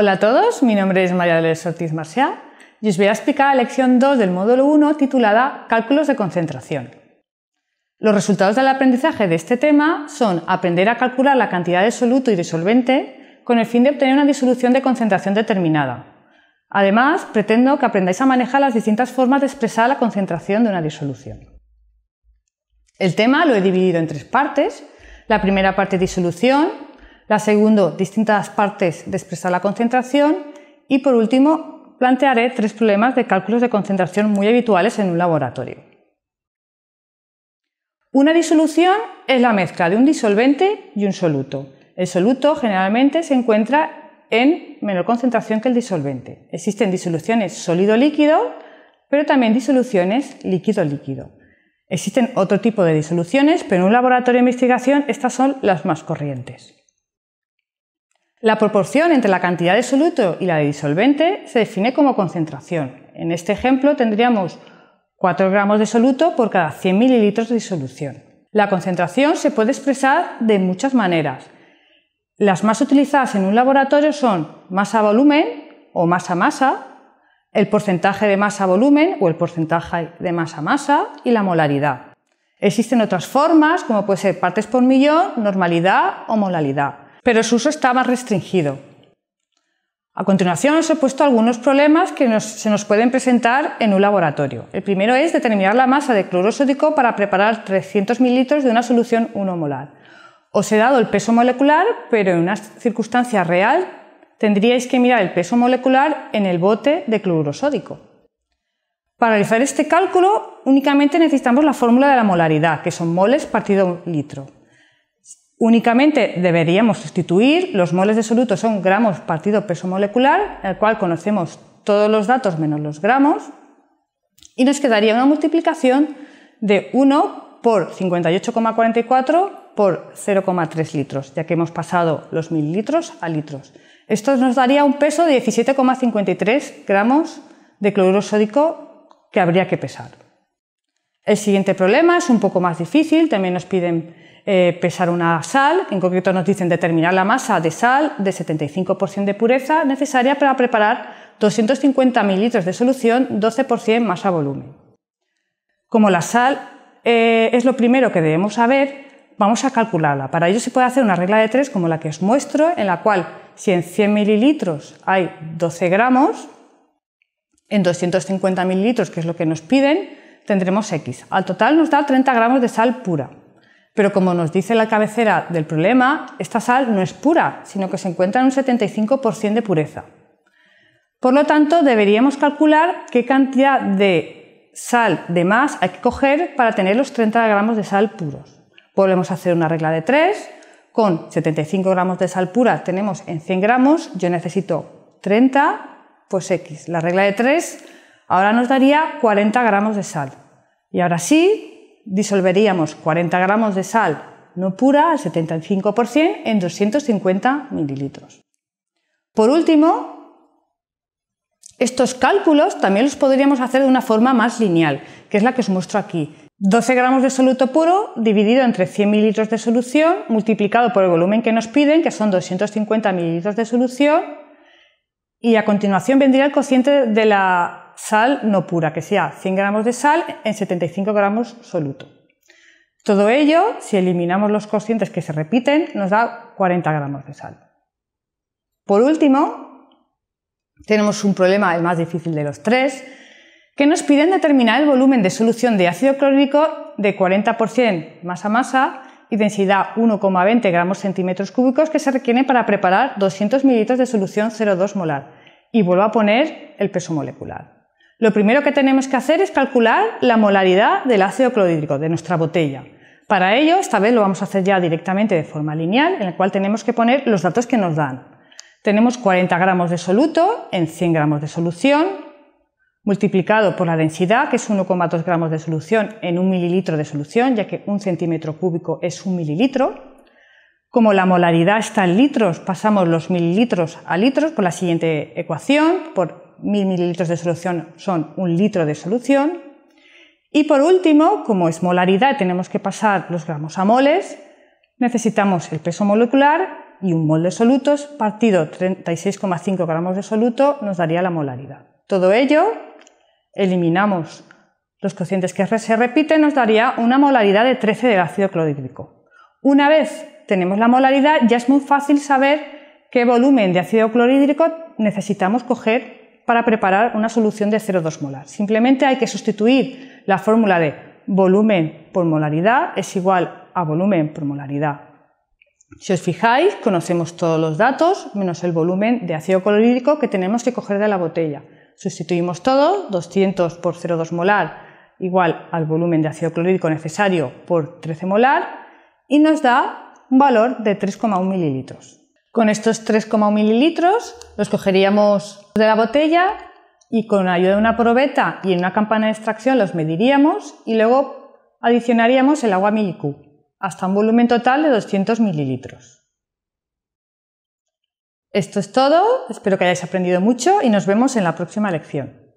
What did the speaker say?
Hola a todos, mi nombre es María Dolores Ortiz Marcial y os voy a explicar la lección 2 del módulo 1 titulada Cálculos de concentración. Los resultados del aprendizaje de este tema son aprender a calcular la cantidad de soluto y disolvente con el fin de obtener una disolución de concentración determinada. Además, pretendo que aprendáis a manejar las distintas formas de expresar la concentración de una disolución. El tema lo he dividido en tres partes. La primera parte disolución, la segunda, distintas partes de expresar la concentración. Y por último, plantearé tres problemas de cálculos de concentración muy habituales en un laboratorio. Una disolución es la mezcla de un disolvente y un soluto. El soluto generalmente se encuentra en menor concentración que el disolvente. Existen disoluciones sólido-líquido, pero también disoluciones líquido-líquido. Existen otro tipo de disoluciones, pero en un laboratorio de investigación estas son las más corrientes. La proporción entre la cantidad de soluto y la de disolvente se define como concentración. En este ejemplo tendríamos 4 gramos de soluto por cada 100 mililitros de disolución. La concentración se puede expresar de muchas maneras. Las más utilizadas en un laboratorio son masa-volumen o masa-masa, el porcentaje de masa-volumen o el porcentaje de masa-masa y la molaridad. Existen otras formas, como puede ser partes por millón, normalidad o molalidad pero su uso está más restringido. A continuación os he puesto algunos problemas que se nos pueden presentar en un laboratorio. El primero es determinar la masa de clorosódico sódico para preparar 300 mililitros de una solución 1 molar. Os he dado el peso molecular, pero en una circunstancia real tendríais que mirar el peso molecular en el bote de clorosódico. sódico. Para realizar este cálculo únicamente necesitamos la fórmula de la molaridad, que son moles partido litro. Únicamente deberíamos sustituir, los moles de soluto son gramos partido peso molecular, el cual conocemos todos los datos menos los gramos, y nos quedaría una multiplicación de 1 por 58,44 por 0,3 litros, ya que hemos pasado los mililitros a litros. Esto nos daría un peso de 17,53 gramos de cloruro sódico que habría que pesar. El siguiente problema es un poco más difícil, también nos piden eh, pesar una sal, en concreto nos dicen determinar la masa de sal de 75% de pureza necesaria para preparar 250 mililitros de solución 12% masa volumen. Como la sal eh, es lo primero que debemos saber, vamos a calcularla. Para ello se puede hacer una regla de tres como la que os muestro, en la cual si en 100 mililitros hay 12 gramos, en 250 mililitros, que es lo que nos piden, tendremos X. Al total nos da 30 gramos de sal pura. Pero como nos dice la cabecera del problema, esta sal no es pura, sino que se encuentra en un 75% de pureza. Por lo tanto, deberíamos calcular qué cantidad de sal de más hay que coger para tener los 30 gramos de sal puros. Volvemos a hacer una regla de 3. Con 75 gramos de sal pura tenemos en 100 gramos, yo necesito 30, pues X. La regla de 3 Ahora nos daría 40 gramos de sal. Y ahora sí, disolveríamos 40 gramos de sal no pura al 75% en 250 mililitros. Por último, estos cálculos también los podríamos hacer de una forma más lineal, que es la que os muestro aquí. 12 gramos de soluto puro dividido entre 100 mililitros de solución multiplicado por el volumen que nos piden, que son 250 mililitros de solución, y a continuación vendría el cociente de la sal no pura, que sea 100 gramos de sal en 75 gramos soluto. Todo ello, si eliminamos los cocientes que se repiten, nos da 40 gramos de sal. Por último, tenemos un problema, el más difícil de los tres, que nos piden determinar el volumen de solución de ácido clorhídrico de 40% masa masa y densidad 1,20 gramos centímetros cúbicos que se requiere para preparar 200 mililitros de solución 0,2 molar. Y vuelvo a poner el peso molecular. Lo primero que tenemos que hacer es calcular la molaridad del ácido clorhídrico de nuestra botella. Para ello, esta vez lo vamos a hacer ya directamente de forma lineal, en la cual tenemos que poner los datos que nos dan. Tenemos 40 gramos de soluto en 100 gramos de solución, multiplicado por la densidad, que es 1,2 gramos de solución en un mililitro de solución, ya que un centímetro cúbico es un mililitro. Como la molaridad está en litros, pasamos los mililitros a litros por la siguiente ecuación, por 1000 mililitros de solución son un litro de solución. Y por último, como es molaridad, tenemos que pasar los gramos a moles, necesitamos el peso molecular y un mol de solutos partido 36,5 gramos de soluto nos daría la molaridad. Todo ello, eliminamos los cocientes que se repiten, nos daría una molaridad de 13 del ácido clorhídrico. Una vez tenemos la molaridad, ya es muy fácil saber qué volumen de ácido clorhídrico necesitamos coger para preparar una solución de 0,2 molar. Simplemente hay que sustituir la fórmula de volumen por molaridad es igual a volumen por molaridad. Si os fijáis, conocemos todos los datos menos el volumen de ácido clorhídrico que tenemos que coger de la botella. Sustituimos todo, 200 por 0,2 molar igual al volumen de ácido clorhídrico necesario por 13 molar y nos da un valor de 3,1 mililitros. Con estos 3,1 mililitros los cogeríamos de la botella y con la ayuda de una probeta y en una campana de extracción los mediríamos y luego adicionaríamos el agua milicú hasta un volumen total de 200 mililitros. Esto es todo, espero que hayáis aprendido mucho y nos vemos en la próxima lección.